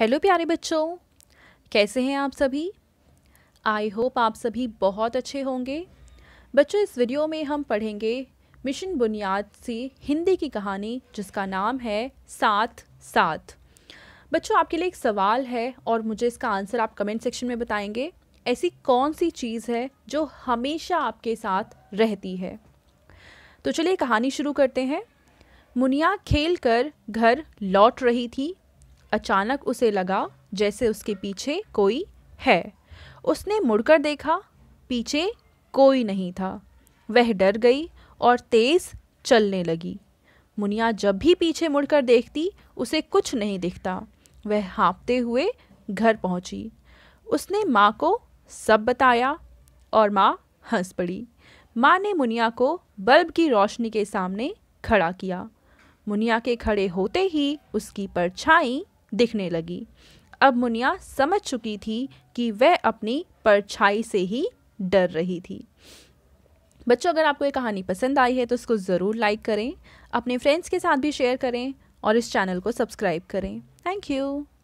Hello प्यारे बच्चों कैसे हैं आप सभी आई होप आप सभी बहुत अच्छे होंगे बच्चों इस वीडियो में हम पढ़ेंगे मिशन बुनियाद से हिंदी की कहानी जिसका नाम है साथ साथ बच्चों आपके लिए एक सवाल है और मुझे इसका आंसर आप कमेंट सेक्शन में बताएंगे ऐसी कौन सी चीज़ है जो हमेशा आपके साथ रहती है तो चलिए कहानी शुरू करते हैं मुनिया खेल कर घर लौट रही थी अचानक उसे लगा जैसे उसके पीछे कोई है उसने मुड़कर देखा पीछे कोई नहीं था वह डर गई और तेज़ चलने लगी मुनिया जब भी पीछे मुड़कर देखती उसे कुछ नहीं दिखता वह हाँपते हुए घर पहुंची। उसने माँ को सब बताया और माँ हंस पड़ी माँ ने मुनिया को बल्ब की रोशनी के सामने खड़ा किया मुनिया के खड़े होते ही उसकी परछाई दिखने लगी अब मुनिया समझ चुकी थी कि वह अपनी परछाई से ही डर रही थी बच्चों अगर आपको ये कहानी पसंद आई है तो इसको ज़रूर लाइक करें अपने फ्रेंड्स के साथ भी शेयर करें और इस चैनल को सब्सक्राइब करें थैंक यू